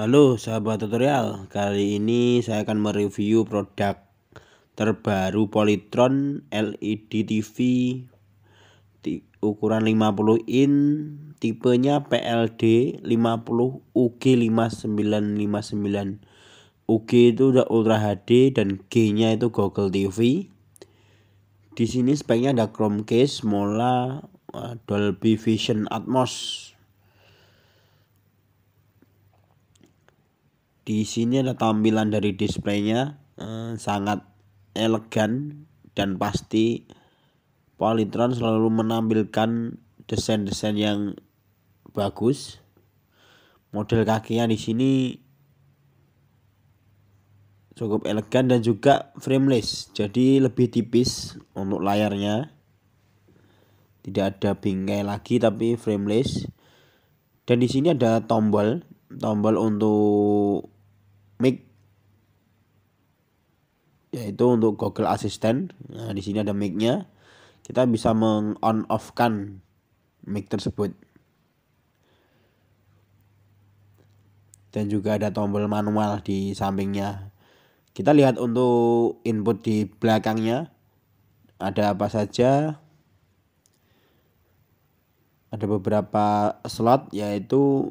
Halo sahabat tutorial, kali ini saya akan mereview produk terbaru Polytron LED TV ukuran 50 in tipenya PLD 50 UG5959 UG itu udah Ultra HD dan G nya itu Google TV di sini speknya ada Chromecast, Mola, Dolby Vision Atmos di sini ada tampilan dari displaynya eh, sangat elegan dan pasti Polytron selalu menampilkan desain-desain yang bagus model kakinya di sini cukup elegan dan juga frameless jadi lebih tipis untuk layarnya tidak ada bingkai lagi tapi frameless dan di sini ada tombol tombol untuk mic yaitu untuk Google Assistant. Nah, di sini ada mic-nya. Kita bisa meng-on off-kan mic tersebut. Dan juga ada tombol manual di sampingnya. Kita lihat untuk input di belakangnya ada apa saja. Ada beberapa slot yaitu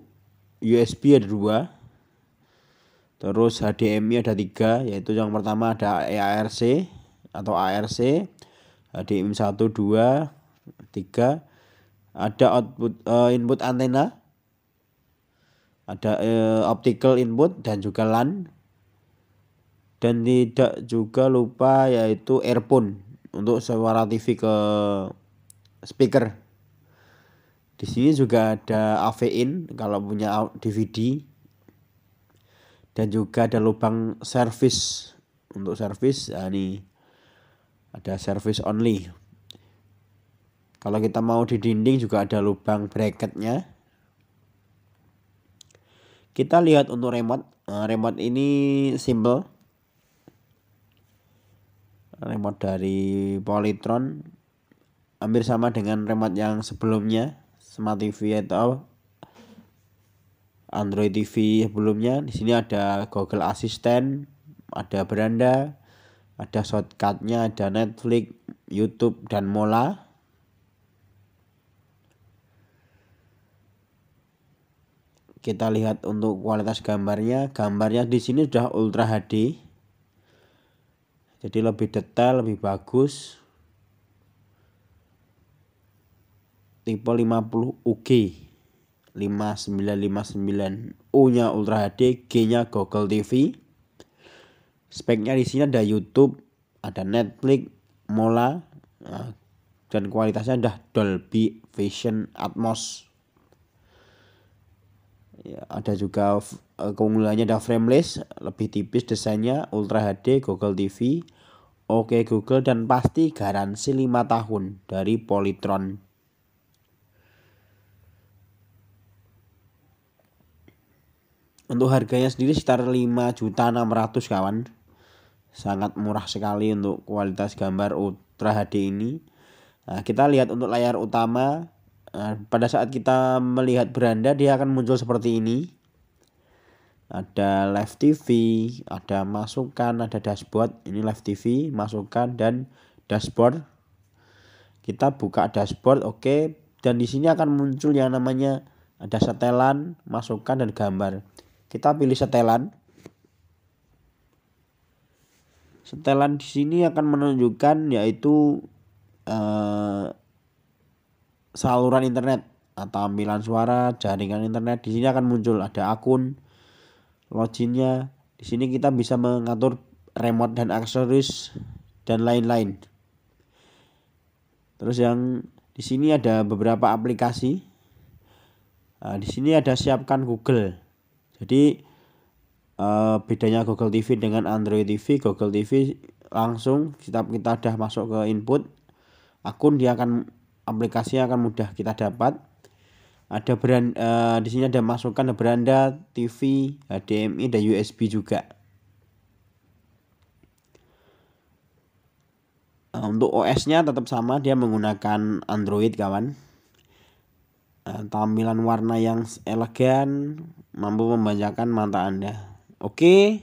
USB ada dua, Terus HDMI ada tiga, yaitu yang pertama ada ARC atau ARC, HDMI satu dua tiga Ada output uh, input antena, ada uh, optical input dan juga LAN. Dan tidak juga lupa yaitu earphone untuk suara TV ke speaker. Di sini juga ada AV in kalau punya DVD dan juga ada lubang service untuk service nah ini ada service only kalau kita mau di dinding juga ada lubang bracketnya kita lihat untuk remote nah, remote ini simple remote dari Polytron hampir sama dengan remote yang sebelumnya Smart TV atau Android TV sebelumnya. Di sini ada Google Assistant, ada beranda, ada shortcutnya, ada Netflix, YouTube, dan Mola. Kita lihat untuk kualitas gambarnya. Gambarnya di sini sudah Ultra HD. Jadi lebih detail, lebih bagus. Tipe 50 UG. 5959 U nya Ultra HD G nya Google TV speknya di sini ada YouTube ada Netflix Mola eh, dan kualitasnya ada Dolby Vision Atmos ya, ada juga eh, keunggulannya ada frameless lebih tipis desainnya Ultra HD Google TV Oke Google dan pasti garansi 5 tahun dari Polytron untuk harganya sendiri sekitar 5 juta 600 kawan sangat murah sekali untuk kualitas gambar Ultra HD ini nah, kita lihat untuk layar utama nah, pada saat kita melihat beranda dia akan muncul seperti ini ada live TV ada masukan ada dashboard ini live TV masukan dan dashboard kita buka dashboard oke okay. dan di sini akan muncul yang namanya ada setelan masukan dan gambar kita pilih setelan. Setelan di sini akan menunjukkan yaitu eh, saluran internet atau tampilan suara, jaringan internet. Di sini akan muncul ada akun, loginnya. Di sini kita bisa mengatur remote dan aksesoris dan lain-lain. Terus yang di sini ada beberapa aplikasi. Nah, di sini ada siapkan Google. Jadi uh, bedanya Google TV dengan Android TV, Google TV langsung kita kita sudah masuk ke input akun dia akan aplikasi akan mudah kita dapat. Ada brand uh, di sini ada masukan ada beranda TV, HDMI dan USB juga. untuk OS-nya tetap sama dia menggunakan Android kawan. Eh, tampilan warna yang elegan mampu memanjakan mata Anda. Oke.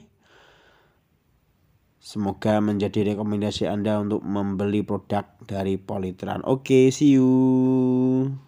Semoga menjadi rekomendasi Anda untuk membeli produk dari Politran. Oke, see you.